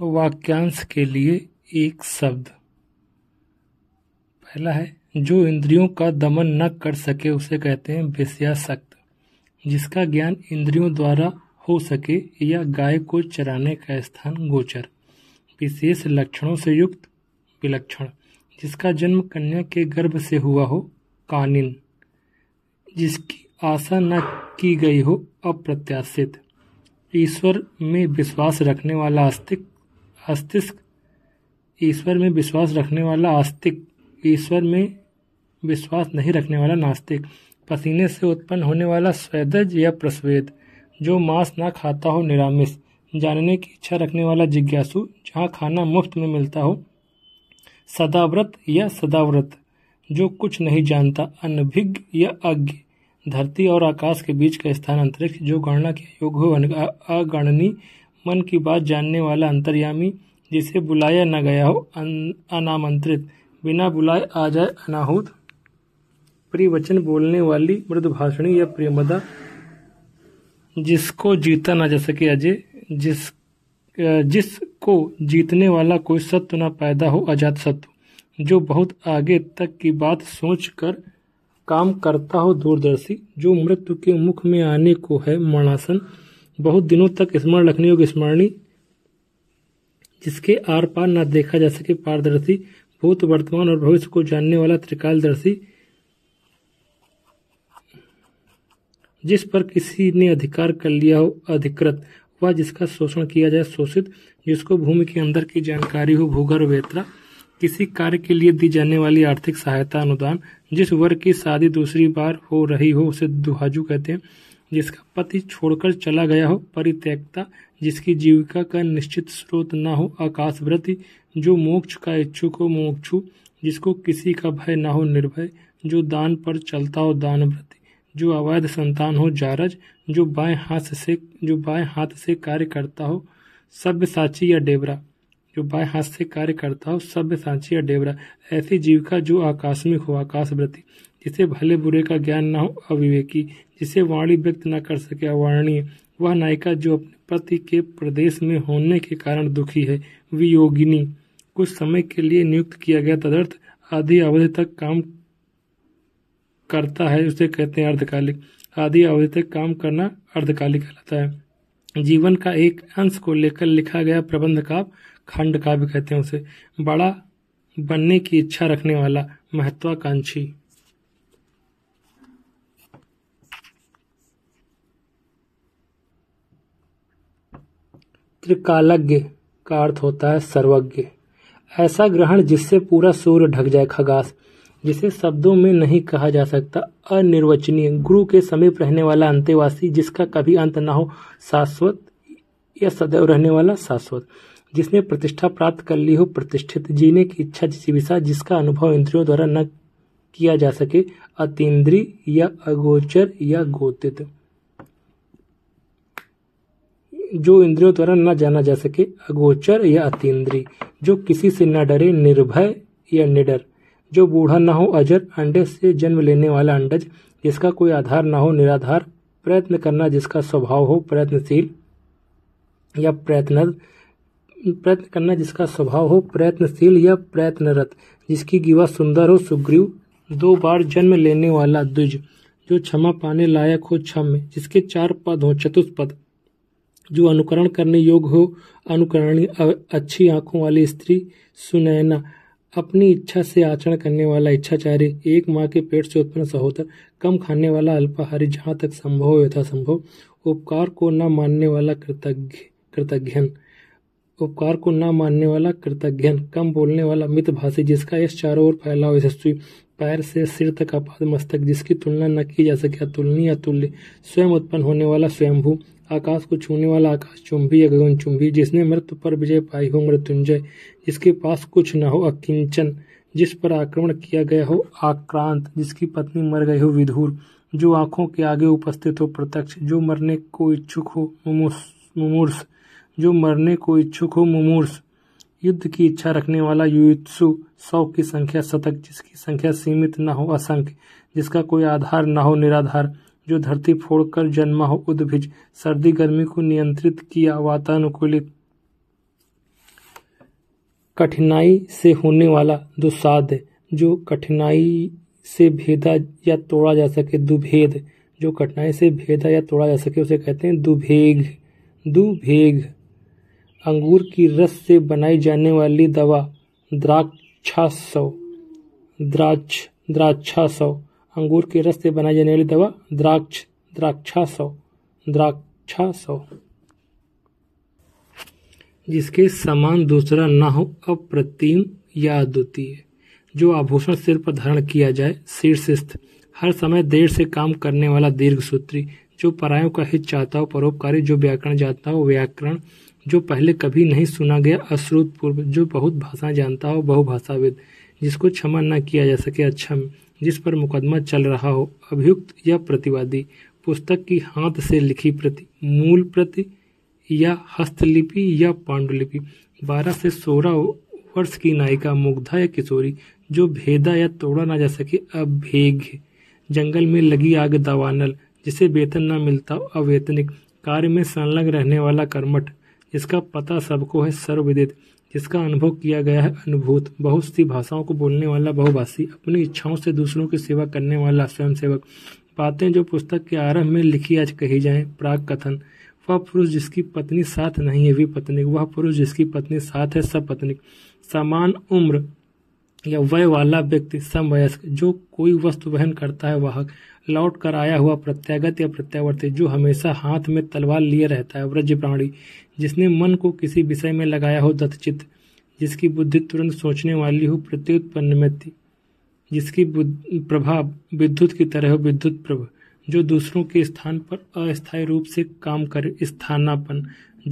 वाक्यांश के लिए एक शब्द पहला है जो इंद्रियों का दमन न कर सके उसे कहते हैं विषया जिसका ज्ञान इंद्रियों द्वारा हो सके या गाय को चराने का स्थान गोचर विशेष लक्षणों से युक्त विलक्षण जिसका जन्म कन्या के गर्भ से हुआ हो कानिन जिसकी आशा न की गई हो अप्रत्याशित ईश्वर में विश्वास रखने वाला अस्तित्व अस्तिष्क ईश्वर में विश्वास रखने वाला आस्तिक ईश्वर में विश्वास नहीं रखने वाला नास्तिक पसीने से उत्पन्न होने वाला स्वेदज या प्रस्वेद जो मांस ना खाता हो निरामिष जानने की इच्छा रखने वाला जिज्ञासु जहाँ खाना मुफ्त में मिलता हो सदाव्रत या सदाव्रत जो कुछ नहीं जानता अनभिज्ञ या अज्ञ धरती और आकाश के बीच का स्थान अंतरिक्ष जो गणना के योग्य हो अगणनी मन की बात जानने वाला अंतर्यामी जिसे बुलाया न गया हो अनामंत्रित बिना बुलाए आ जाए अनाहूत प्रिवचन बोलने वाली मृदभाषणी या प्रियमदा जिसको जीता ना जा सके अजय जिस जिसको जीतने वाला कोई सत्य ना पैदा हो अजात सत्य जो बहुत आगे तक की बात सोच कर काम करता हो दूरदर्शी जो मृत्यु के मुख में आने को है मणासन बहुत दिनों तक स्मरण रखने योग्य स्मरणी जिसके आर पार न देखा जा सके पारदर्शी भूत वर्तमान और भविष्य को जानने वाला त्रिकालदर्शी जिस पर किसी ने अधिकार कर लिया हो अधिकृत व जिसका शोषण किया जाए शोषित जिसको भूमि के अंदर की जानकारी हो भूगर्भ वेत्रा किसी कार्य के लिए दी जाने वाली आर्थिक सहायता अनुदान जिस वर्ग की शादी दूसरी बार हो रही हो उसे दुहाजू कहते हैं जिसका पति छोड़कर चला गया हो परित्यक्ता जिसकी जीविका का निश्चित स्रोत न हो आकाशव्रति जो मोक्ष का इच्छुक हो मोक्षु जिसको किसी का भय न हो निर्भय जो दान पर चलता हो दानव्रति जो अवैध संतान हो जारज जो बाएं हाथ से जो बाएं हाथ से कार्य करता हो सभ्य साची या डेबरा जो बाएं हाथ से कार्य करता हो सभ्य साची या डेबरा ऐसी जीविका जो आकाशमिक हो आकाशव्रति जिसे भले बुरे का ज्ञान न हो अविवेकी जिसे वाणी व्यक्त न कर सके अवर्णीय वह नायिका जो अपने पति के प्रदेश में होने के कारण दुखी है वियोगिनी कुछ समय के लिए नियुक्त किया गया तदर्थ आदि अवधि तक काम करता है उसे कहते हैं अर्धकालिक आधी अवधि तक काम करना अर्धकालिक कहलाता है जीवन का एक अंश को लेकर लिखा गया प्रबंध काव्य खंड काव्य कहते हैं उसे बड़ा बनने की इच्छा रखने वाला महत्वाकांक्षी त्रिकालज्ञ का अर्थ होता है सर्वज्ञ ऐसा ग्रहण जिससे पूरा सूर्य ढक जाए खगास जिसे शब्दों में नहीं कहा जा सकता अनिर्वचनीय गुरु के समीप रहने वाला अंत्यवासी जिसका कभी अंत ना हो शाश्वत या सदैव रहने वाला शाश्वत जिसने प्रतिष्ठा प्राप्त कर ली हो प्रतिष्ठित जीने की इच्छा जिस विशा जिसका अनुभव इंद्रियों द्वारा न किया जा सके अतीन्द्रीय या अगोचर या गोतित जो इंद्रियों द्वारा न जाना जा सके अगोचर या अतीन्द्रीय जो किसी से न डरे निर्भय या निडर जो बूढ़ा न हो अजर अंडे से जन्म लेने वाला अंडज जिसका कोई आधार न हो निराधार प्रयत्न करना जिसका स्वभाव हो प्रयत्नशील या प्रयत्न प्रयत्न करना जिसका स्वभाव हो प्रयत्नशील या प्रयत्नरत जिसकी गिवा सुंदर हो सुग्रीव दो बार जन्म लेने वाला द्विज जो क्षमा पाने लायक हो क्षम जिसके चार पद हो चतुष्पद जो अनुकरण करने योग्य हो अनुकरणीय अच्छी आंखों वाली स्त्री सुनैना अपनी इच्छा से आचरण करने वाला इच्छाचारी एक माँ के पेट से उत्पन्न सहोदर कम खाने वाला अल्पाहारी जहाँ तक संभव यथासंभव उपकार को न मानने वाला कृतज्ञ कृतज्ञन उपकार को न मानने वाला कृतज्ञन कम बोलने वाला भाषी जिसका यश चारों ओर हुआ यशस्वी पैर से सिर तक आपात मस्तक जिसकी तुलना न की जा सके अतुलनीय अतुल्य स्वयं उत्पन्न होने वाला स्वयंभू आकाश को छूने वाला आकाश चुंबी या चुंबी जिसने मृत्यु पर विजय पाई हो मृत्युंजय जिसके पास कुछ न हो अकिंचन जिस पर आक्रमण किया गया हो आक्रांत जिसकी पत्नी मर गई हो विधुर जो आंखों के आगे उपस्थित हो प्रत्यक्ष जो मरने को इच्छुक हो मुमूर्स जो मरने को इच्छुक हो मुमूर्स युद्ध की इच्छा रखने वाला युत्सु सौ की संख्या शतक जिसकी संख्या सीमित न हो असंख्य जिसका कोई आधार न हो निराधार जो धरती फोड़कर जन्मा हो उद्भिज सर्दी गर्मी को नियंत्रित किया वातानुकूलित कठिनाई से होने वाला दुसाध जो कठिनाई से भेदा या तोड़ा जा सके दुभेद जो कठिनाई से भेदा या तोड़ा जा सके उसे कहते हैं दुभेग दुभेग अंगूर की रस से बनाई जाने वाली दवा द्राक्षासव द्राक्ष द्राक्षासव अंगूर के रस से बनाई जाने वाली दवा द्राक्ष द्राक्षास द्राक्षासौ जिसके समान दूसरा न हो अप्रतिम या अद्वितीय जो आभूषण सिर पर धारण किया जाए शीर्षस्थ हर समय देर से काम करने वाला दीर्घ सूत्री जो परायों का हित चाहता हो परोपकारी जो व्याकरण जानता हो व्याकरण जो पहले कभी नहीं सुना गया अश्रुत पूर्व जो बहुत भाषा जानता हो बहुभाषाविद जिसको क्षमा न किया जा सके अक्षम अच्छा जिस पर मुकदमा चल रहा हो अभियुक्त या प्रतिवादी पुस्तक की हाथ से लिखी प्रति मूल प्रति या हस्तलिपि या पांडुलिपि 12 से 16 वर्ष की नायिका मुग्धा या किशोरी जो भेदा या तोड़ा ना जा सके अभेघ जंगल में लगी आग दवानल जिसे वेतन ना मिलता अवेतनिक कार्य में संलग्न रहने वाला कर्मठ जिसका पता सबको है सर्वविदित जिसका अनुभव किया गया है अनुभूत बहुत सी भाषाओं को बोलने वाला बहुभाषी अपनी इच्छाओं से दूसरों की सेवा करने वाला स्वयंसेवक बातें जो पुस्तक के आरंभ में लिखी आज कही जाए प्राग कथन वह पुरुष जिसकी पत्नी साथ नहीं है पत्नी वह पुरुष जिसकी पत्नी साथ है सपत्निक समान उम्र या वय वाला व्यक्ति समवयस्क जो कोई वस्तु वहन करता है वाहक लौट कर आया हुआ प्रत्यागत या प्रत्यावर्तित जो हमेशा हाथ में तलवार लिए रहता है व्रज प्राणी जिसने मन को किसी विषय में लगाया हो दत्तचित जिसकी बुद्धि तुरंत सोचने वाली हो में जिसकी प्रभाव विद्युत की तरह हो विद्युत प्रभ जो दूसरों के स्थान पर अस्थायी रूप से काम करे स्थानापन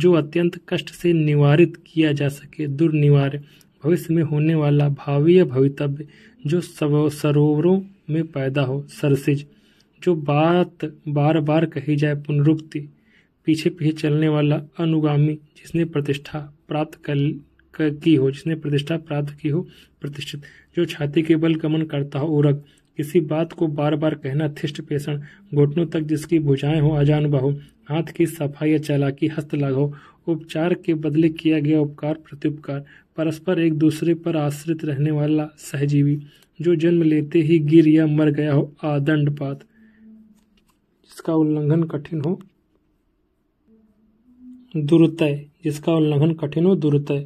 जो अत्यंत कष्ट से निवारित किया जा सके दुर्निवार्य भविष्य में होने वाला भावी या भवितव्य जो सरोवरों में पैदा हो सरसिज जो बात बार बार कही जाए पुनरुक्ति पीछे पीछे चलने वाला अनुगामी जिसने प्रतिष्ठा प्राप्त कर की हो जिसने प्रतिष्ठा प्राप्त की हो प्रतिष्ठित जो छाती के बल गमन करता हो उरग किसी बात को बार बार कहना थिष्ट पेशण घुटनों तक जिसकी भुजाएं हो अजान बहु हाथ की सफाई या चालाकी हस्त लागो उपचार के बदले किया गया उपकार प्रत्युपकार परस्पर एक दूसरे पर आश्रित रहने वाला सहजीवी जो जन्म लेते ही गिर या मर गया हो आदंडपात जिसका उल्लंघन कठिन हो दुरुतय जिसका उल्लंघन कठिन हो दुरुतय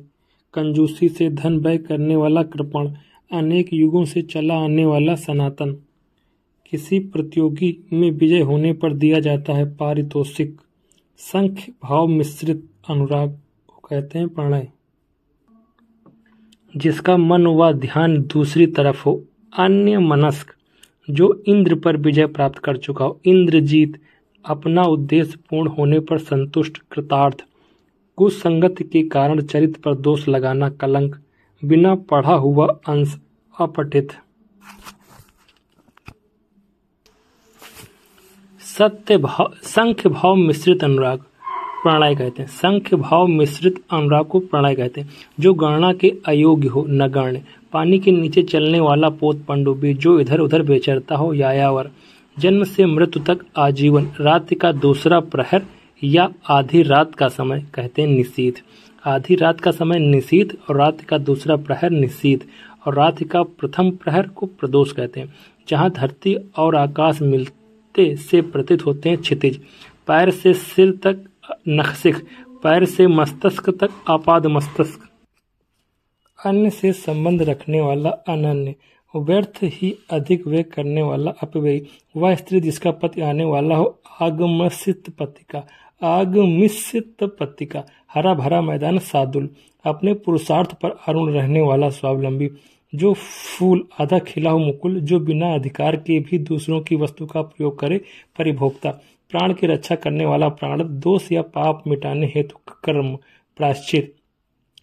कंजूसी से धन व्यय करने वाला कृपण अनेक युगों से चला आने वाला सनातन किसी प्रतियोगी में विजय होने पर दिया जाता है पारितोषिक संख्य भाव मिश्रित अनुराग को कहते हैं प्रणय जिसका मन व ध्यान दूसरी तरफ हो अन्य मनस्क जो इंद्र पर विजय प्राप्त कर चुका हो इंद्रजीत अपना उद्देश्य पूर्ण होने पर संतुष्ट कृतार्थ कुसंगत के कारण चरित्र पर दोष लगाना कलंक बिना पढ़ा हुआ अंश अपठित सत्य भाव संख्य भाव मिश्रित अनुराग प्रणय कहते हैं संख्य भाव मिश्रित अनुराग को प्रणय कहते हैं जो गणना के अयोग्य हो नगण्य पानी के नीचे चलने वाला पोत पंडुबी जो इधर उधर बेचरता हो यायावर जन्म से मृत्यु तक आजीवन रात का दूसरा प्रहर या आधी रात का समय कहते हैं निशीत आधी रात का समय निशीत और रात का दूसरा प्रहर निशीत और रात का प्रथम प्रहर को प्रदोष कहते हैं जहाँ धरती और आकाश मिलते से प्रतीत होते हैं क्षितिज पैर से सिर तक नखसिख पैर से मस्तिष्क तक आपाद मस्तिष्क अन्य से संबंध रखने वाला अनन्य व्यर्थ ही अधिक व्यय करने वाला अपव्ययी वह स्त्री जिसका पति आने वाला हो आगमसित पति का आगमिश्रित का हरा भरा मैदान सादुल अपने पुरुषार्थ पर अरुण रहने वाला स्वावलंबी जो फूल आधा खिला हो मुकुल जो बिना अधिकार के भी दूसरों की वस्तु का प्रयोग करे परिभोक्ता प्राण की रक्षा करने वाला प्राण दोष या पाप मिटाने हेतु कर्म प्राश्चित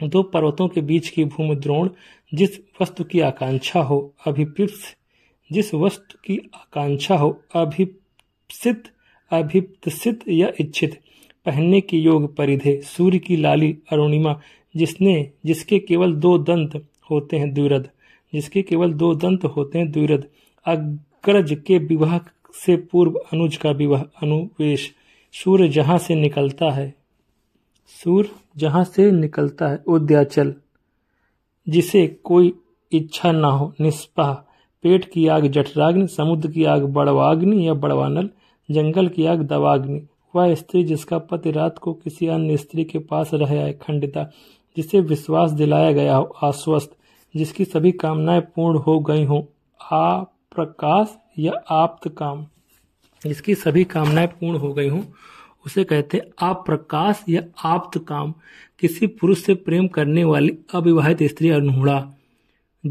दो पर्वतों के बीच की भूमि द्रोण जिस वस्तु की आकांक्षा हो अभिप्रिप्स जिस वस्तु की आकांक्षा हो अभिप्सित अभिप्सित या इच्छित पहनने के योग परिधे सूर्य की लाली अरुणिमा जिसने जिसके केवल दो दंत होते हैं द्विरद जिसके केवल दो दंत होते हैं द्विरद अग्रज के विवाह से पूर्व अनुज का विवाह अनुवेश सूर्य जहां से निकलता है सूर्य जहां से निकलता है उद्याचल जिसे कोई इच्छा ना हो निष्पाह पेट की आग जठराग्नि समुद्र की आग बड़वाग्नि या बड़वानल जंगल की आग दवाग्नि वह स्त्री जिसका पति रात को किसी अन्य स्त्री के पास रह आए खंडिता जिसे विश्वास दिलाया गया हो आश्वस्त जिसकी सभी कामनाएं पूर्ण हो गई हो आ प्रकाश या आप्त काम जिसकी सभी कामनाएं पूर्ण हो गई हों उसे कहते हैं प्रकाश या आप्त काम किसी पुरुष से प्रेम करने वाली अविवाहित स्त्री अनहूड़ा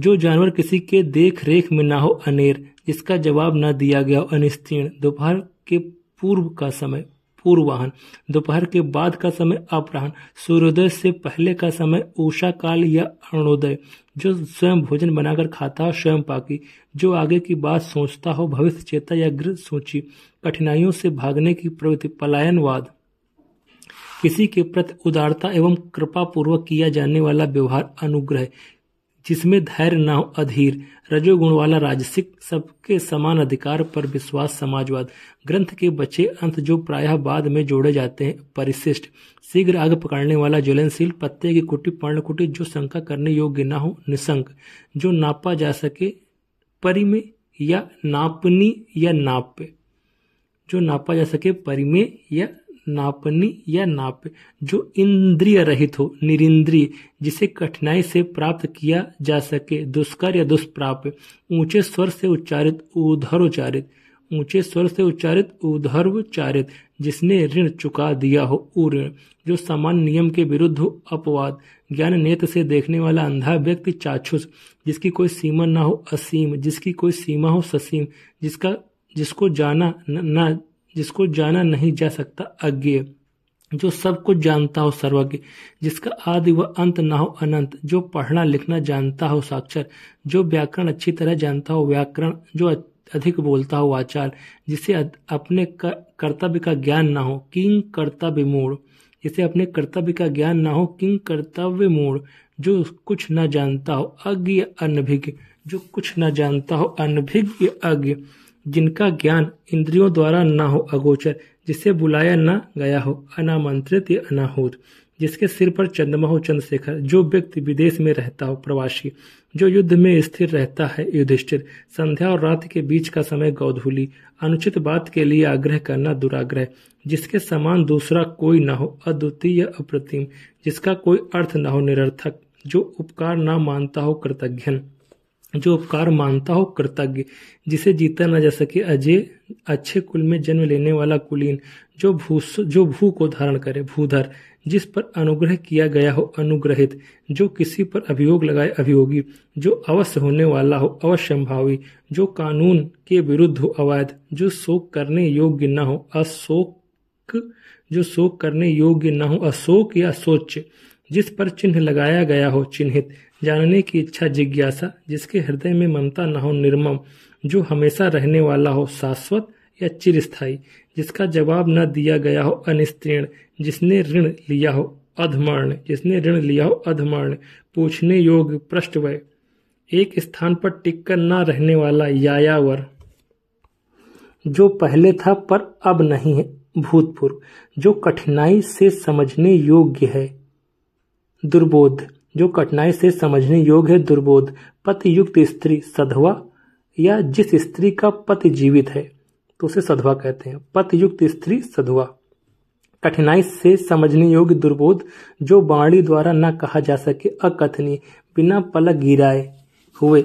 जो जानवर किसी के देख रेख में ना हो अनेर जिसका जवाब न दिया गया अनिस्तीर्ण दोपहर के पूर्व का समय पूर्वाहन दोपहर के बाद का समय अपराहन सूर्योदय से पहले का समय ऊषा काल या अरुणोदय जो स्वयं भोजन बनाकर खाता हो स्वयं पाकी जो आगे की बात सोचता हो भविष्य चेता या गृह सोची कठिनाइयों से भागने की प्रवृत्ति पलायनवाद किसी के प्रति उदारता एवं कृपा पूर्वक किया जाने वाला व्यवहार अनुग्रह जिसमें धैर्य न हो अधीर रजोगुण वाला राजसिक सबके समान अधिकार पर विश्वास समाजवाद ग्रंथ के बचे अंत जो प्रायः बाद में जोड़े जाते हैं परिशिष्ट शीघ्र आग पकड़ने वाला ज्वलनशील पत्ते की कुटी पर्णकुटी जो शंका करने योग्य न हो निशंक जो नापा जा सके परिमे या नापनी या नाप जो नापा जा सके परिमे या नापनी या नाप जो इंद्रिय रहित हो निरिंद्रिय जिसे कठिनाई से प्राप्त किया जा सके दुष्कर या दुष्प्राप्य ऊंचे स्वर से उच्चारित उधरोचारित ऊंचे स्वर से उच्चारित उधर्वचारित जिसने ऋण चुका दिया हो ऊण जो समान नियम के विरुद्ध हो अपवाद ज्ञान नेत से देखने वाला अंधा व्यक्ति चाक्षुष जिसकी कोई सीमा ना हो असीम जिसकी कोई सीमा हो ससीम जिसका जिसको जाना न, न जिसको जाना नहीं जा सकता अज्ञेय जो सब कुछ जानता हो सर्वज्ञ जिसका आदि व अंत ना हो अनंत जो पढ़ना लिखना जानता हो साक्षर जो व्याकरण अच्छी तरह जानता हो व्याकरण जो अधिक बोलता हो आचार जिसे अपने कर्तव्य का ज्ञान ना हो किंग कर्तव्य मूड़ जिसे अपने कर्तव्य का ज्ञान ना हो किंग कर्तव्य मूड़ जो कुछ न जानता हो अज्ञ अनभिज्ञ जो कुछ न जानता हो अनभिज्ञ अज्ञ जिनका ज्ञान इंद्रियों द्वारा ना हो अगोचर जिसे बुलाया ना गया हो अनामंत्रित या अनाहूत जिसके सिर पर चंद्रमा हो चंद्रशेखर जो व्यक्ति विदेश में रहता हो प्रवासी जो युद्ध में स्थिर रहता है युधिष्ठिर संध्या और रात के बीच का समय गौधूली अनुचित बात के लिए आग्रह करना दुराग्रह जिसके समान दूसरा कोई ना हो अद्वितीय अप्रतिम जिसका कोई अर्थ ना हो निरर्थक जो उपकार ना मानता हो कृतज्ञ जो उपकार मानता हो कृतज्ञ जिसे जीता न जा सके अजय अच्छे कुल में जन्म लेने वाला कुलीन जो भू जो भू को धारण करे भूधर जिस पर अनुग्रह किया गया हो अनुग्रहित जो किसी पर अभियोग लगाए अभियोगी जो अवश्य होने वाला हो अवश्यंभावी जो कानून के विरुद्ध हो अवैध जो शोक करने योग्य न हो अशोक जो शोक करने योग्य न हो अशोक या सोच जिस पर चिन्ह लगाया गया हो चिन्हित जानने की इच्छा जिज्ञासा जिसके हृदय में ममता न हो निर्मम जो हमेशा रहने वाला हो शाश्वत या चिरस्थायी जिसका जवाब न दिया गया हो अनिस्तीर्ण जिसने ऋण लिया हो अधमर्ण जिसने ऋण लिया हो अधमर्ण पूछने योग्य व एक स्थान पर टिककर न रहने वाला यायावर जो पहले था पर अब नहीं है भूतपूर्व जो कठिनाई से समझने योग्य है दुर्बोध जो कठिनाई से समझने योग्य है दुर्बोध पति युक्त स्त्री सधवा या जिस स्त्री का पति जीवित है तो उसे सधवा कहते हैं पति युक्त स्त्री सधवा कठिनाई से समझने योग्य दुर्बोध जो बाणी द्वारा न कहा जा सके अकथनीय बिना पलक गिराए हुए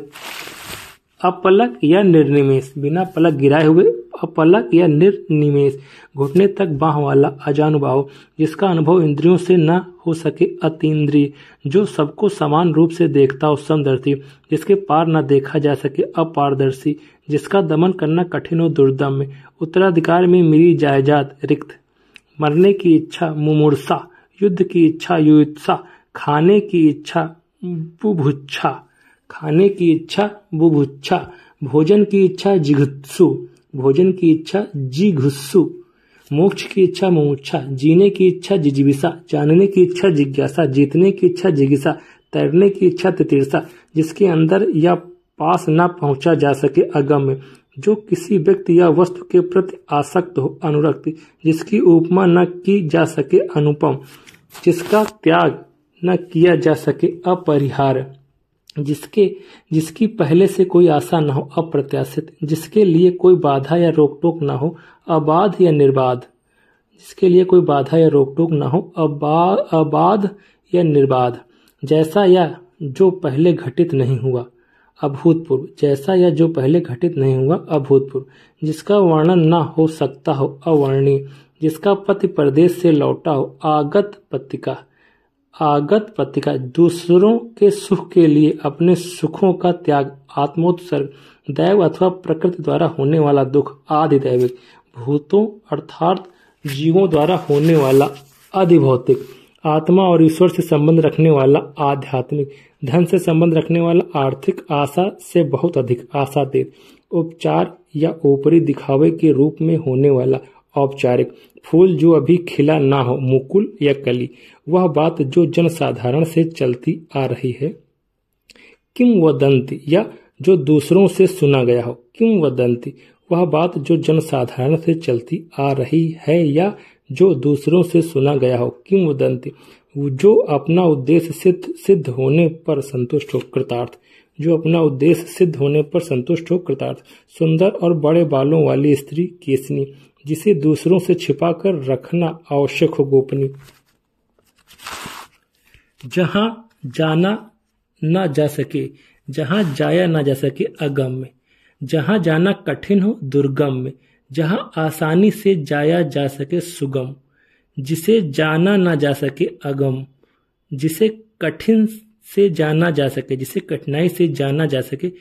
अपलक या निर्निमेश बिना पलक गिराए हुए अपलक या निर्निमेश घुटने तक बाह वाला अजानुभाव जिसका अनुभव इंद्रियों से न हो सके अतीन्द्रिय जो सबको समान रूप से देखता और समदर्शी जिसके पार न देखा जा सके अपारदर्शी जिसका दमन करना कठिन हो दुर्दम्य उत्तराधिकार में मिली जायजात रिक्त मरने की इच्छा मुमूर्सा युद्ध की इच्छा युत्सा खाने की इच्छा बुभुच्छा खाने की इच्छा बुभुच्छा भोजन की इच्छा जिघुत्सु भोजन की इच्छा जी घुस्सु मोक्ष की इच्छा मोक्षा जीने की इच्छा जिजिबिसा जानने की इच्छा जिज्ञासा जीतने की इच्छा जिज्ञासा तैरने की इच्छा तितिरसा जिसके अंदर या पास न पहुंचा जा सके अगम्य जो किसी व्यक्ति या वस्तु के प्रति आसक्त हो अनुरक्त जिसकी उपमा न की जा सके अनुपम जिसका त्याग न किया जा सके अपरिहार्य जिसके जिसकी पहले से कोई आशा न हो अप्रत्याशित जिसके लिए कोई बाधा या रोक टोक न हो अबाध या निर्बाध जिसके लिए कोई बाधा या रोक टोक न हो अबा अबाध या निर्बाध जैसा या जो पहले घटित नहीं हुआ अभूतपूर्व जैसा या जो पहले घटित नहीं हुआ अभूतपूर्व जिसका वर्णन न हो सकता हो अवर्णीय जिसका पति प्रदेश से लौटा हो आगत पत्रिका आगत पत्रिका दूसरों के सुख के लिए अपने सुखों का त्याग आत्मोत्सर्ग दैव अथवा प्रकृति द्वारा होने वाला दुख आदि दैविक भूतों अर्थात जीवों द्वारा होने वाला अधिभौतिक आत्मा और ईश्वर से संबंध रखने वाला आध्यात्मिक धन से संबंध रखने वाला आर्थिक आशा से बहुत अधिक आशा दे उपचार या ऊपरी दिखावे के रूप में होने वाला औपचारिक फूल जो अभी खिला ना हो मुकुल या कली वह बात जो जनसाधारण से चलती आ रही है किम वदंती या जो दूसरों से सुना गया हो किम वदंती वह बात जो जनसाधारण से चलती आ रही है या जो दूसरों से सुना गया हो किम वदंती जो अपना उद्देश्य सिद्ध सिद्ध होने पर संतुष्ट हो कृतार्थ जो अपना उद्देश्य सिद्ध होने पर संतुष्ट हो कृतार्थ सुंदर और बड़े बालों वाली स्त्री केसनी जिसे दूसरों से छिपाकर रखना आवश्यक हो गोपनीय जहां जाना ना जा सके जहां जाया ना जा सके अगम में जहां जाना कठिन हो दुर्गम में जहां आसानी से जाया जा सके सुगम जिसे जाना ना जा सके अगम जिसे कठिन से जाना जा सके जिसे कठिनाई से जाना जा सके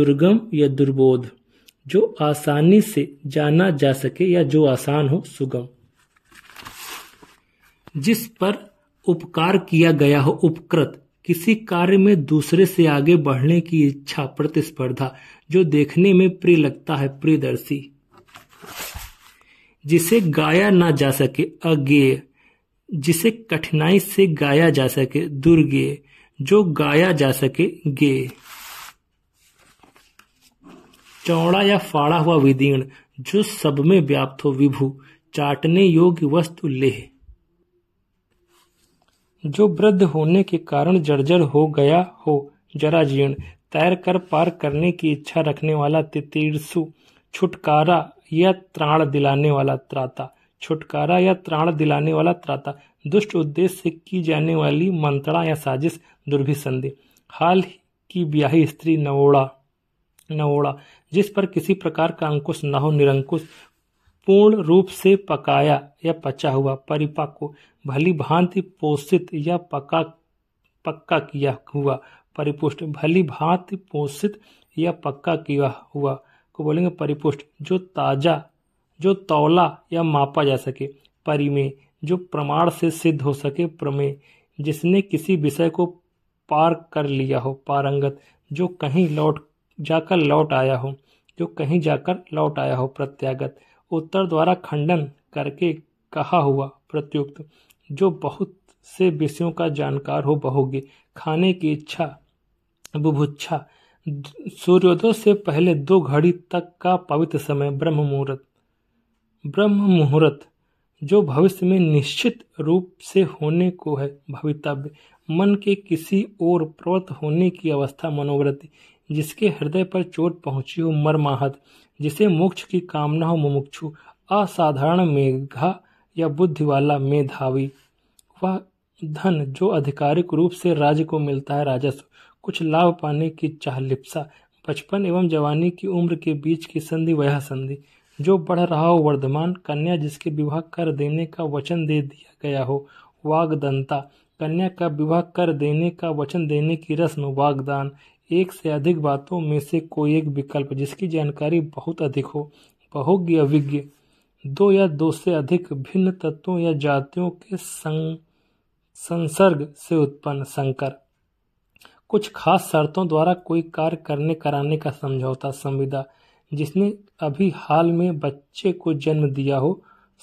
दुर्गम या दुर्बोध जो आसानी से जाना जा सके या जो आसान हो सुगम जिस पर उपकार किया गया हो उपकृत किसी कार्य में दूसरे से आगे बढ़ने की इच्छा प्रतिस्पर्धा जो देखने में प्रिय लगता है प्रियदर्शी जिसे गाया ना जा सके अज्ञेय जिसे कठिनाई से गाया जा सके दुर्गेय जो गाया जा सके गेय चौड़ा या फाड़ा हुआ विदीर्ण जो सब में व्याप्त हो विभु चाटने योग्य वस्तु ले जो वृद्ध होने के कारण जर्जर हो गया हो जरा जीर्ण तैर कर पार करने की इच्छा रखने वाला तितीर्सु छुटकारा या त्राण दिलाने वाला त्राता छुटकारा या त्राण दिलाने वाला त्राता दुष्ट उद्देश्य से की जाने वाली मंत्रणा या साजिश दुर्भिसंधि हाल की ब्याही स्त्री नवोड़ा नवोड़ा जिस पर किसी प्रकार का अंकुश न हो निरंकुश पूर्ण रूप से पकाया या पचा हुआ परिपक्व भली भांति पोषित या पका पक्का किया हुआ परिपुष्ट भली भांति पोषित या पक्का किया हुआ को बोलेंगे परिपुष्ट जो ताजा जो तौला या मापा जा सके परिमेय जो प्रमाण से सिद्ध हो सके प्रमेय जिसने किसी विषय को पार कर लिया हो पारंगत जो कहीं लौट जाकर लौट आया हो जो कहीं जाकर लौट आया हो प्रत्यागत उत्तर द्वारा खंडन करके कहा हुआ प्रत्युक्त जो बहुत से विषयों का जानकार हो बहोगे खाने की इच्छा बुभुच्छा सूर्योदय से पहले दो घड़ी तक का पवित्र समय ब्रह्म मुहूर्त ब्रह्म मुहूर्त जो भविष्य में निश्चित रूप से होने को है भवितव्य मन के किसी और प्रवृत्त होने की अवस्था मनोवृत्ति जिसके हृदय पर चोट पहुंची हो मरमाहत जिसे मोक्ष की कामना हो मुमुक्षु असाधारण मेघा या बुद्धि वाला मेधावी वह धन जो आधिकारिक रूप से राज्य को मिलता है राजस्व कुछ लाभ पाने की चाह लिप्सा बचपन एवं जवानी की उम्र के बीच की संधि वह संधि जो बढ़ रहा हो वर्धमान कन्या जिसके विवाह कर देने का वचन दे दिया गया हो वागदंता कन्या का विवाह कर देने का वचन देने की रस्म वागदान एक से अधिक बातों में से कोई एक विकल्प जिसकी जानकारी बहुत अधिक हो बहुज्ञ अभिज्ञ दो या दो से अधिक भिन्न तत्वों या जातियों के संग संसर्ग से उत्पन्न संकर कुछ खास शर्तों द्वारा कोई कार्य करने कराने का समझौता संविदा जिसने अभी हाल में बच्चे को जन्म दिया हो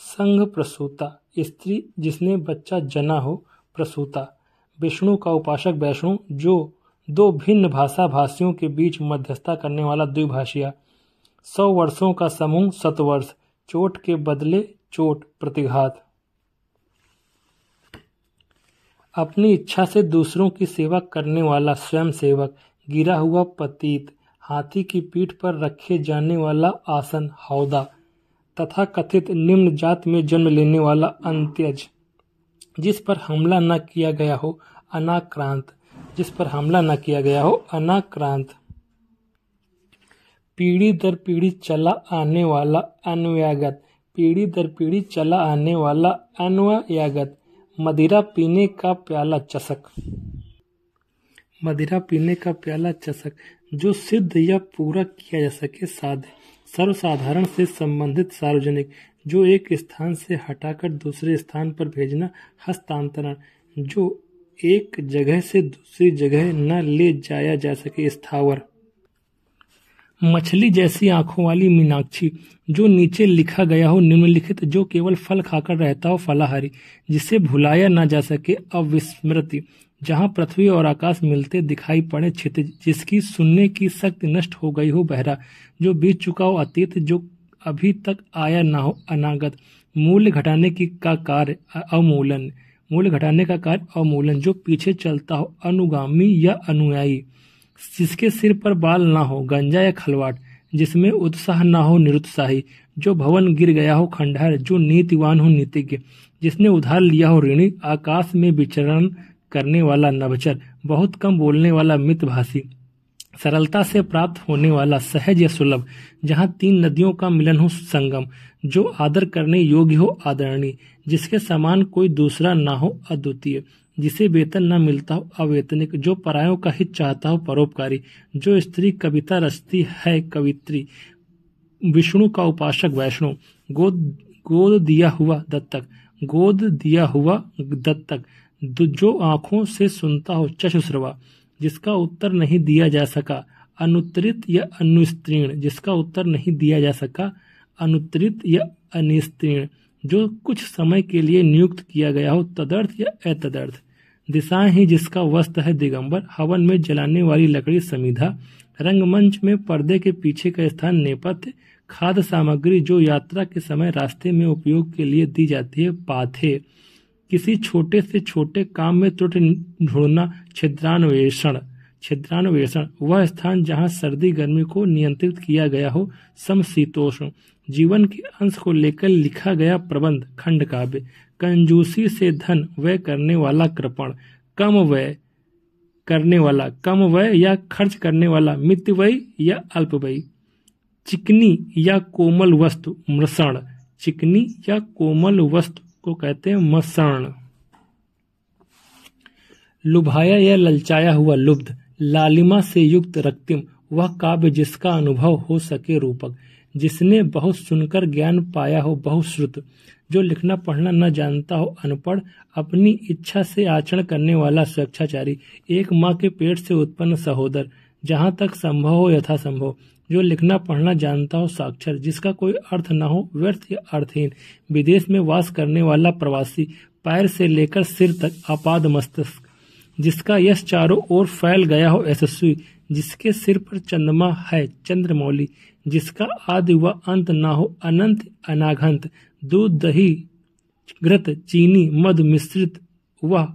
संघ प्रसूता स्त्री जिसने बच्चा जना हो प्रसूता विष्णु का उपासक वैष्णु जो दो भिन्न भाषा भाषियों के बीच मध्यस्थता करने वाला द्विभाषिया सौ वर्षों का समूह सतवर्ष चोट के बदले चोट प्रतिघात अपनी इच्छा से दूसरों की सेवा करने वाला स्वयंसेवक गिरा हुआ पतीत हाथी की पीठ पर रखे जाने वाला आसन हौदा तथा कथित निम्न जात में जन्म लेने वाला अंत्यज जिस पर हमला न किया गया हो अनाक्रांत जिस पर हमला न किया गया हो अनाक्रांत पीढ़ी दर पीढ़ी चला आने वाला अनुयागत पीढ़ी दर पीढ़ी चला आने वाला अनुयागत मदिरा पीने का प्याला चषक मदिरा पीने का प्याला चषक जो सिद्ध या पूरा किया जा सके साध सर्वसाधारण से संबंधित सार्वजनिक जो एक स्थान से हटाकर दूसरे स्थान पर भेजना हस्तांतरण जो एक जगह से दूसरी जगह न ले जाया जा सके स्थावर मछली जैसी आंखों वाली मीनाक्षी जो नीचे लिखा गया हो निम्नलिखित जो केवल फल खाकर रहता हो फलाहारी जिसे भुलाया ना जा सके अविस्मृति जहाँ पृथ्वी और आकाश मिलते दिखाई पड़े क्षितिज जिसकी सुनने की शक्ति नष्ट हो गई हो बहरा जो बीत चुका हो अतीत जो अभी तक आया ना हो अनागत मूल्य घटाने की का कार्य अवमूलन मूल्य घटाने का कार्य अवमूलन जो पीछे चलता हो अनुगामी या अनुयायी जिसके सिर पर बाल ना हो गंजा या खलवाट जिसमें उत्साह ना हो निरुत्साही जो भवन गिर गया हो खंडहर जो नीतिवान हो नीतिज्ञ जिसने उधार लिया हो ऋणी आकाश में विचरण करने वाला नभचर बहुत कम बोलने वाला मित्रभाषी सरलता से प्राप्त होने वाला सहज या सुलभ जहाँ तीन नदियों का मिलन हो संगम जो आदर करने योग्य हो आदरणीय जिसके समान कोई दूसरा ना हो अद्वितीय जिसे वेतन न मिलता हो अवेतनिक जो परायों का हित चाहता हो परोपकारी जो स्त्री कविता रचती है कवित्री विष्णु का उपासक वैष्णव गोद गोद दिया हुआ दत्तक गोद दिया हुआ दत्तक जो आंखों से सुनता हो चशुश्रवा जिसका उत्तर नहीं दिया जा सका अनुत्तरित या अनुस्तीर्ण जिसका उत्तर नहीं दिया जा सका अनुत्तरित या अनिस्तीर्ण जो कुछ समय के लिए नियुक्त किया गया हो तदर्थ या अतदर्थ दिशाएं ही जिसका वस्त्र है दिगंबर हवन में जलाने वाली लकड़ी समिधा रंगमंच में पर्दे के पीछे का स्थान नेपथ्य खाद्य सामग्री जो यात्रा के समय रास्ते में उपयोग के लिए दी जाती है पाथे किसी छोटे से छोटे काम में त्रुटि ढूंढना छिद्रान्वेषण छिद्रान्वेषण वह स्थान जहाँ सर्दी गर्मी को नियंत्रित किया गया हो समशीतोष्ण जीवन के अंश को लेकर लिखा गया प्रबंध खंड काव्य कंजूसी से धन व्यय करने वाला कृपण कम व्यय करने वाला कम व्यय या खर्च करने वाला मित व्यय या अल्प व्यय चिकनी या कोमल वस्तु मृषण चिकनी या कोमल वस्तु को कहते हैं मसाण लुभाया या ललचाया हुआ लुब्ध लालिमा से युक्त रक्तिम वह काव्य जिसका अनुभव हो सके रूपक जिसने बहुत सुनकर ज्ञान पाया हो बहुत श्रुत जो लिखना पढ़ना न जानता हो अनपढ़ अपनी इच्छा से आचरण करने वाला स्वेच्छाचारी एक माँ के पेट से उत्पन्न सहोदर जहाँ तक संभव हो संभव जो लिखना पढ़ना जानता हो साक्षर जिसका कोई अर्थ न हो व्यर्थ या अर्थहीन विदेश में वास करने वाला प्रवासी पैर से लेकर सिर तक आपाद मस्तिष्क जिसका यश चारों ओर फैल गया हो यशस्वी जिसके सिर पर चंद्रमा है चंद्रमौली जिसका आदि व अंत ना हो अनंत अनाघंत दूध दही ग्रत चीनी मध मिश्रित वह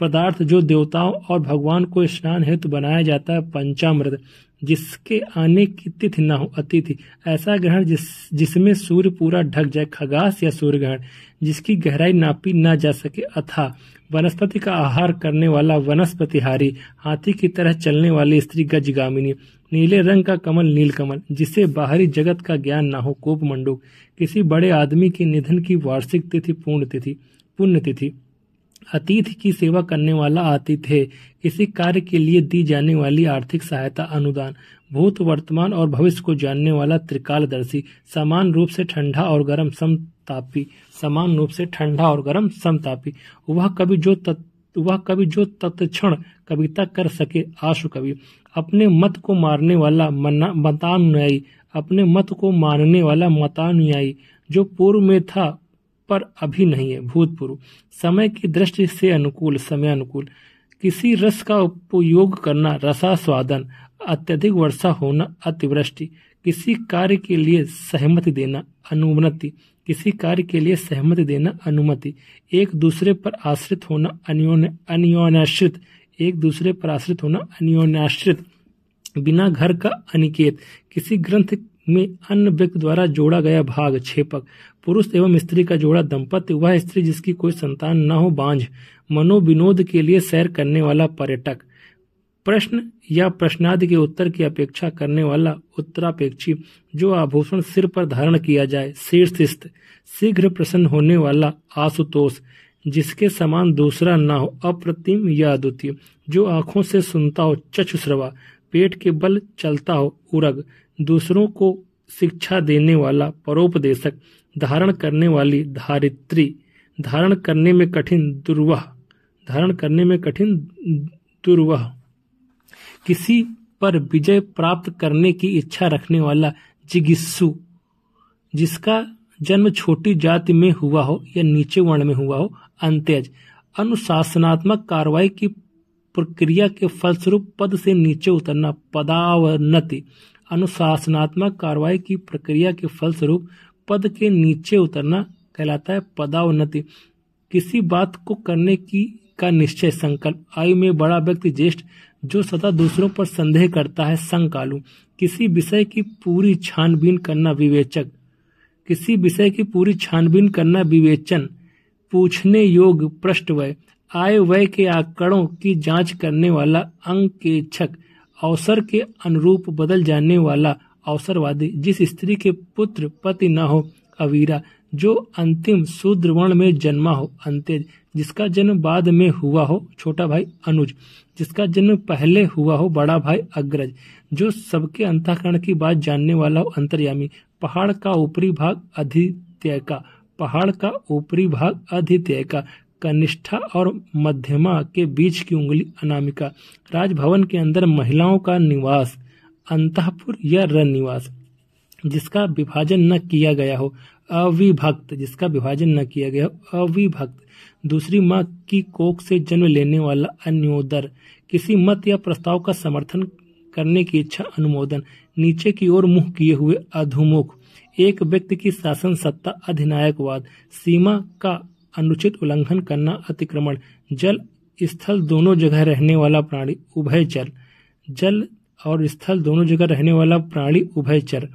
पदार्थ जो देवताओं और भगवान को स्नान हेतु बनाया जाता है पंचामृत जिसके आने की तिथि न हो अतिथि ऐसा ग्रहण जिस जिसमें सूर्य पूरा ढक जाए खगास या सूर्य ग्रहण जिसकी गहराई नापी ना जा सके अथा वनस्पति का आहार करने वाला वनस्पतिहारी हाथी की तरह चलने वाली स्त्री गजगामिनी नीले रंग का कमल नील कमल जिसे बाहरी जगत का ज्ञान ना हो कोप मंडूक किसी बड़े आदमी के निधन की वार्षिक तिथि पूर्ण तिथि पुण्य तिथि अतिथि की सेवा करने वाला आतिथ्य है किसी कार्य के लिए दी जाने वाली आर्थिक सहायता अनुदान भूत वर्तमान और भविष्य को जानने वाला त्रिकालदर्शी समान रूप से ठंडा और गर्म समतापी समान रूप से ठंडा और गर्म समतापी वह कभी जो तत् वह कभी जो तत्क्षण कविता कर सके आशु कवि अपने मत को मारने वाला मतानुयायी अपने मत को मानने वाला मतानुयायी जो पूर्व में था पर अभी नहीं है भूतपूर्व समय की दृष्टि से अनुकूल समय अनुकूल किसी रस का उपयोग करना रसा स्वादन अत्यधिक वर्षा होना अतिवृष्टि किसी कार्य के लिए सहमति देना अनुमति किसी कार्य के लिए सहमति देना अनुमति एक दूसरे पर आश्रित होना अन्योन्य अन्योन्याश्रित एक दूसरे पर आश्रित होना अन्योन्याश्रित बिना घर का अनिकेत किसी ग्रंथ में अन्य व्यक्ति द्वारा जोड़ा गया भाग छेपक पुरुष एवं स्त्री का जोड़ा दंपत्य वह स्त्री जिसकी कोई संतान न हो बांझ मनोविनोद के लिए सैर करने वाला पर्यटक प्रश्न या प्रश्नादि के उत्तर की अपेक्षा करने वाला उत्तरापेक्षी जो आभूषण सिर पर धारण किया जाए शीर्षिस्त शीघ्र प्रसन्न होने वाला आशुतोष जिसके समान दूसरा न हो अप्रतिम या अद्वितीय जो आंखों से सुनता हो चक्षुश्रवा पेट के बल चलता हो उरग दूसरों को शिक्षा देने वाला परोपदेशक धारण करने वाली धारित्री धारण करने में कठिन दुर्वह धारण करने में कठिन दुर्वह किसी पर विजय प्राप्त करने की इच्छा रखने वाला जिगिस्सु जिसका जन्म छोटी जाति में हुआ हो या नीचे वर्ण में हुआ हो अंत्यज अनुशासनात्मक कार्रवाई की प्रक्रिया के फलस्वरूप पद से नीचे उतरना पदावनति अनुशासनात्मक कार्रवाई की प्रक्रिया के फलस्वरूप पद के नीचे उतरना कहलाता है पदावनति किसी बात को करने की का निश्चय संकल्प आयु में बड़ा व्यक्ति ज्येष्ठ जो सदा दूसरों पर संदेह करता है संकालु किसी विषय की पूरी छानबीन करना विवेचक किसी विषय की पूरी छानबीन करना विवेचन पूछने योग्य पृष्ठ व्यय आय व्यय के आंकड़ों की जांच करने वाला अंकेक्षक अवसर के अनुरूप बदल जाने वाला अवसरवादी जिस स्त्री के पुत्र पति न हो अवीरा जो अंतिम शूद्र वर्ण में जन्मा हो अंत्यज जिसका जन्म बाद में हुआ हो छोटा भाई अनुज जिसका जन्म पहले हुआ हो बड़ा भाई अग्रज जो सबके अंतःकरण की बात जानने वाला हो अंतर्यामी पहाड़ का ऊपरी भाग अधित्य का पहाड़ का ऊपरी भाग अधित्य का कनिष्ठा और मध्यमा के बीच की उंगली अनामिका राजभवन के अंदर महिलाओं का निवास अंतपुर या रन निवास जिसका विभाजन न किया गया हो अविभक्त जिसका विभाजन न किया गया हो अविभक्त दूसरी माँ की कोख से जन्म लेने वाला अन्योदर किसी मत या प्रस्ताव का समर्थन करने की इच्छा अनुमोदन नीचे की ओर मुंह किए हुए अधोमुख एक व्यक्ति की शासन सत्ता अधिनायकवाद सीमा का अनुचित उल्लंघन करना अतिक्रमण जल स्थल दोनों जगह रहने वाला प्राणी उभयचर जल और स्थल दोनों जगह रहने वाला प्राणी उभयचर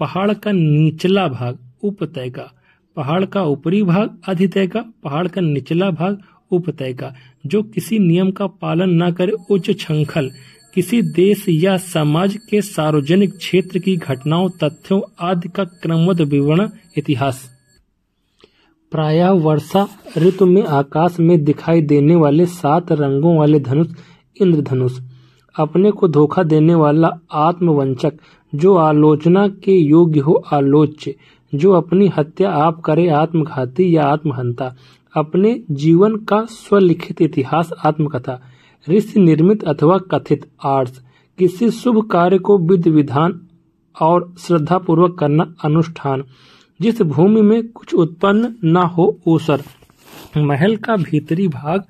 पहाड़ का निचला भाग उपतय का पहाड़ का ऊपरी भाग अधितय का पहाड़ का निचला भाग उपतय का जो किसी नियम का पालन न करे उच्च छंखल किसी देश या समाज के सार्वजनिक क्षेत्र की घटनाओं तथ्यों आदि का क्रमवत विवरण इतिहास प्रायः वर्षा ऋतु में आकाश में दिखाई देने वाले सात रंगों वाले धनुष इंद्रधनुष अपने को धोखा देने वाला आत्मवंचक जो आलोचना के योग्य हो आलोच्य जो अपनी हत्या आप करे आत्मघाती या आत्महंता अपने जीवन का स्वलिखित इतिहास आत्मकथा ऋषि निर्मित अथवा कथित आर्ट्स किसी शुभ कार्य को विधि विधान और श्रद्धा पूर्वक करना अनुष्ठान जिस भूमि में कुछ उत्पन्न न हो ओसर महल का भीतरी भाग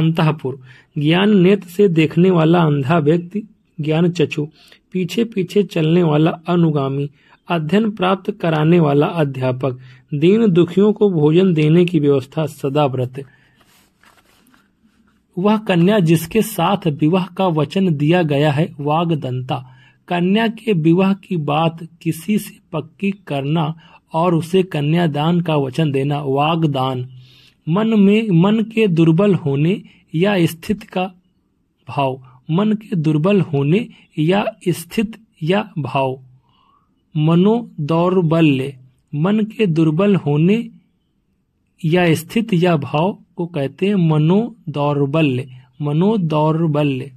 अंतपुर ज्ञान नेत से देखने वाला अंधा व्यक्ति ज्ञान चचु पीछे पीछे चलने वाला अनुगामी अध्ययन प्राप्त कराने वाला अध्यापक दीन दुखियों को भोजन देने की व्यवस्था सदा व्रत वह कन्या जिसके साथ विवाह का वचन दिया गया है वाग दंता कन्या के विवाह की बात किसी से पक्की करना और उसे कन्यादान का वचन देना वागदान मन में मन के दुर्बल होने या स्थित का भाव मन के दुर्बल होने या स्थित या भाव मनो दौर्बल्य मन के दुर्बल होने या स्थित या भाव को कहते हैं मनो दौर्बल्य मनो दौर्बल्य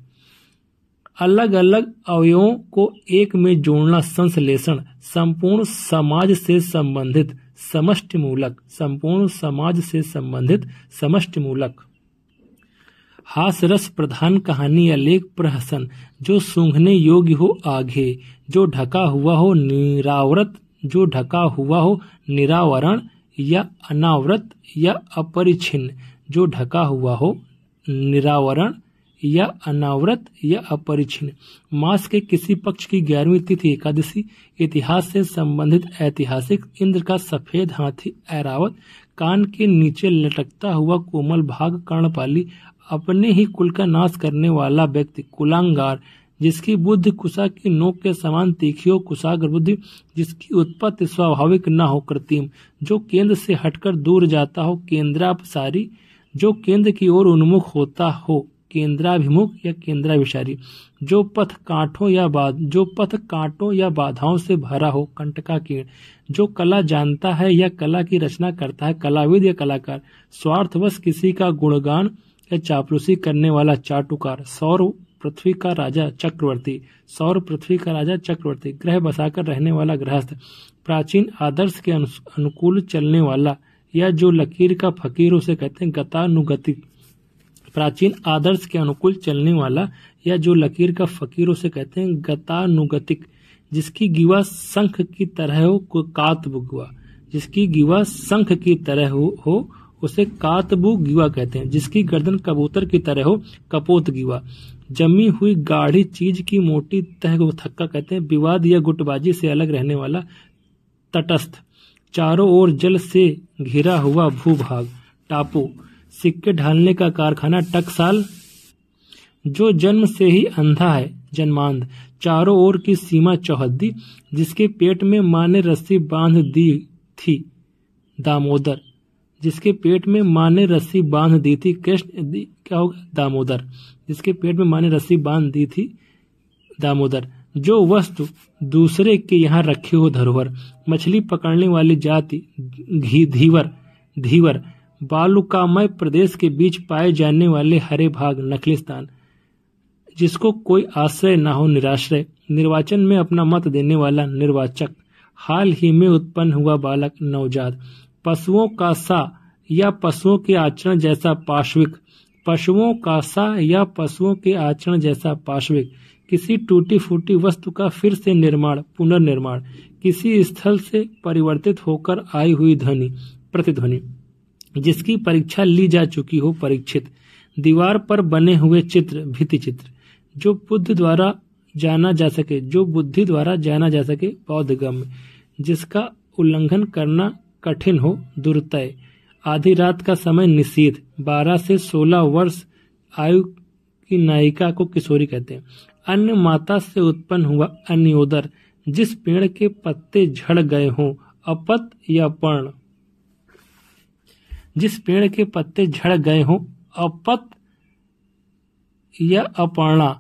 अलग अलग अवयवों को एक में जोड़ना संश्लेषण संपूर्ण समाज से संबंधित समष्टि मूलक संपूर्ण समाज से संबंधित समष्टि मूलक हासरस प्रधान कहानी या लेख प्रहसन जो सूंघने योग्य हो आगे जो ढका हुआ हो निरावृत जो ढका हुआ हो निरावरण या अनावृत या अपरिछिन्न जो ढका हुआ हो निरावरण या अनावृत या अपरिचिन्न मास के किसी पक्ष की ग्यारहवीं तिथि एकादशी इतिहास से संबंधित ऐतिहासिक इंद्र का सफेद हाथी ऐरावत कान के नीचे लटकता हुआ कोमल भाग कर्णपाली अपने ही कुल का नाश करने वाला व्यक्ति कुलांगार जिसकी बुद्ध कुशा की नोक के समान तीखी हो कुशाग्र बुद्धि जिसकी उत्पत्ति स्वाभाविक न हो कृत्रिम जो केंद्र से हटकर दूर जाता हो केंद्रापसारी जो केंद्र की ओर उन्मुख होता हो केंद्राभिमुख या केंद्राविशारी जो पथ कांटों या बाद जो पथ कांटों या बाधाओं से भरा हो कंटका कीर्ण जो कला जानता है या कला की रचना करता है कलाविद या कलाकार स्वार्थवश किसी का गुणगान या चापलूसी करने वाला चाटुकार सौर पृथ्वी का राजा चक्रवर्ती सौर पृथ्वी का राजा चक्रवर्ती ग्रह बसाकर रहने वाला गृहस्थ प्राचीन आदर्श के अनुकूल चलने वाला या जो लकीर का फकीर उसे कहते हैं गतानुगतिक प्राचीन आदर्श के अनुकूल चलने वाला या जो लकीर का फकीर उसे कहते हैं गतानुगतिक जिसकी गिवा शंख की तरह हो कातबु गिवा जिसकी गिवा शंख की तरह हो, हो उसे कातबु गिवा कहते हैं जिसकी गर्दन कबूतर की तरह हो कपोत गिवा जमी हुई गाढ़ी चीज की मोटी तह को थक्का कहते हैं विवाद या गुटबाजी से अलग रहने वाला तटस्थ चारों ओर जल से घिरा हुआ भूभाग टापू सिक्के ढालने का कारखाना टकसाल जो जन्म से ही अंधा है जन्मांध चारों ओर की सीमा चौहद्दी जिसके पेट में माँ ने रस्सी बांध दी थी दामोदर जिसके पेट में माँ ने रस्सी बांध दी थी कृष्ण क्या होगा दामोदर जिसके पेट में माँ ने रस्सी बांध दी थी दामोदर जो वस्तु दूसरे के यहाँ रखी हो धरोहर मछली पकड़ने वाली जाति घी धीवर धीवर बालुकामय प्रदेश के बीच पाए जाने वाले हरे भाग नखलिस्तान जिसको कोई आश्रय ना हो निराश्रय निर्वाचन में अपना मत देने वाला निर्वाचक हाल ही में उत्पन्न हुआ बालक नवजात पशुओं का सा या पशुओं के आचरण जैसा पार्श्विक पशुओं का सा या पशुओं के आचरण जैसा पार्श्विक किसी टूटी फूटी वस्तु का फिर से निर्माण पुनर्निर्माण किसी स्थल से परिवर्तित होकर आई हुई ध्वनि प्रतिध्वनि जिसकी परीक्षा ली जा चुकी हो परीक्षित दीवार पर बने हुए चित्र भित्ति चित्र जो बुद्ध द्वारा जाना जा सके जो बुद्धि द्वारा जाना जा सके बौद्ध गम जिसका उल्लंघन करना कठिन हो दुर्तय आधी रात का समय निषेध बारह से सोलह वर्ष आयु की नायिका को किशोरी कहते हैं अन्य माता से उत्पन्न हुआ अन्योदर जिस पेड़ के पत्ते झड़ गए हों अपत या पर्ण जिस पेड़ के पत्ते झड़ गए हों अपत या अपर्णा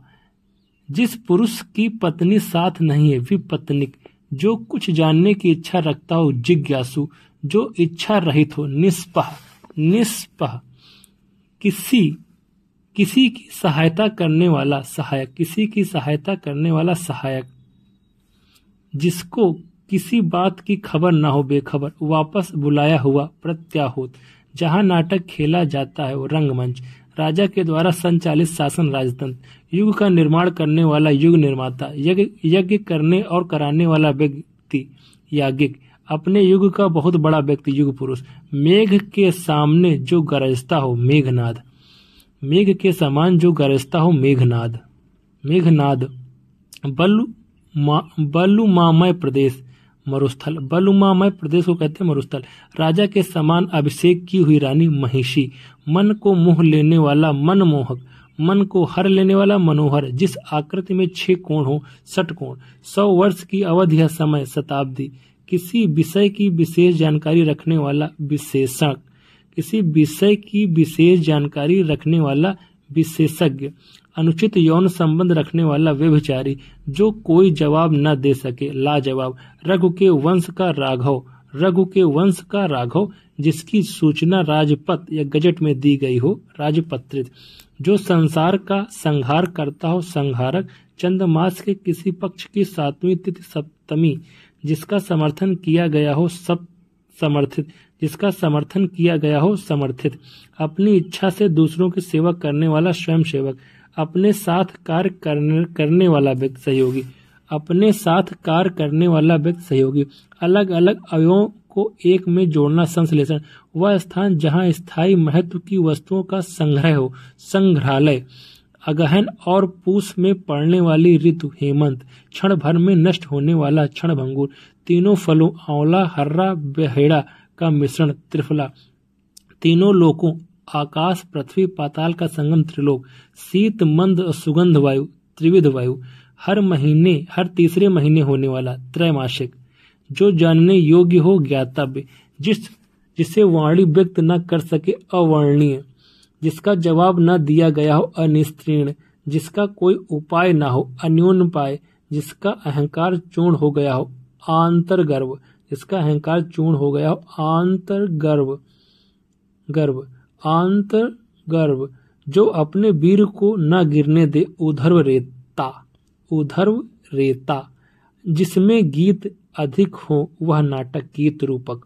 जिस पुरुष की पत्नी साथ नहीं है विपत्निक जो कुछ जानने की इच्छा रखता हो जिज्ञासु जो इच्छा रहित हो निष्पह निष्पह किसी किसी की सहायता करने वाला सहायक किसी की सहायता करने वाला सहायक जिसको किसी बात की खबर ना हो बेखबर वापस बुलाया हुआ प्रत्याहोत जहां नाटक खेला जाता है वो रंगमंच राजा के द्वारा संचालित शासन राजतंत्र युग का निर्माण करने वाला युग निर्माता यज्ञ करने और कराने वाला व्यक्ति याज्ञिक अपने युग का बहुत बड़ा व्यक्ति युग पुरुष मेघ के सामने जो गरजता हो मेघनाद मेघ के समान जो गरजता हो मेघनाद मेघनाद बलु मा, मामय प्रदेश मरुस्थल बलुमामय प्रदेश को कहते हैं मरुस्थल राजा के समान अभिषेक की हुई रानी महिषी मन को मोह लेने वाला मनमोहक मन को हर लेने वाला मनोहर जिस आकृति में छह कोण हो सट कोण सौ वर्ष की अवधि या समय शताब्दी किसी विषय की विशेष जानकारी रखने वाला विशेषक किसी विषय की विशेष जानकारी रखने वाला विशेषज्ञ अनुचित यौन संबंध रखने वाला व्यभिचारी जो कोई जवाब न दे सके लाजवाब रघु के वंश का राघव रघु के वंश का राघव जिसकी सूचना राजपत या गजट में दी गई हो राजपत्रित जो संसार का संहार करता हो संहारक चंद्रमास के किसी पक्ष की सातवीं तिथि सप्तमी जिसका समर्थन किया गया हो सब समर्थित जिसका समर्थन किया गया हो समर्थित अपनी इच्छा से दूसरों की सेवा करने वाला स्वयं सेवक अपने साथ कार्य करने, करने वाला व्यक्ति सहयोगी अपने साथ कार्य करने वाला व्यक्ति सहयोगी अलग अलग अवयवों को एक में जोड़ना संश्लेषण वह स्थान जहाँ स्थायी महत्व की वस्तुओं का संग्रह हो संग्रहालय अगहन और पूस में पड़ने वाली ऋतु हेमंत क्षण भर में नष्ट होने वाला क्षण भंगुर तीनों फलों आंवला हर्रा बेहेड़ा का मिश्रण त्रिफला तीनों लोकों आकाश पृथ्वी पाताल का संगम त्रिलोक शीत मंद सुगंध वायु त्रिविध वायु हर महीने हर तीसरे महीने होने वाला त्रैमासिक जो जानने योग्य हो ज्ञातव्य जिस जिसे वाणी व्यक्त न कर सके अवर्णीय जिसका जवाब न दिया गया हो अनिस्तीर्ण जिसका कोई उपाय न हो अन्योन पाए जिसका अहंकार चूर्ण हो गया हो आंतर गर्व जिसका अहंकार चूर्ण हो गया हो आंतर गर्व गर्व आंतर्गर्भ जो अपने वीर को न गिरने दे उधर्व रेता उधर्व रेता जिसमें गीत अधिक हो वह नाटक गीत रूपक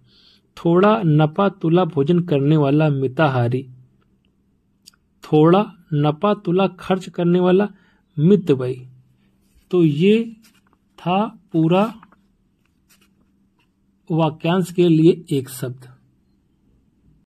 थोड़ा नपा तुला भोजन करने वाला मिताहारी थोड़ा नपा तुला खर्च करने वाला मित भाई तो ये था पूरा वाक्यांश के लिए एक शब्द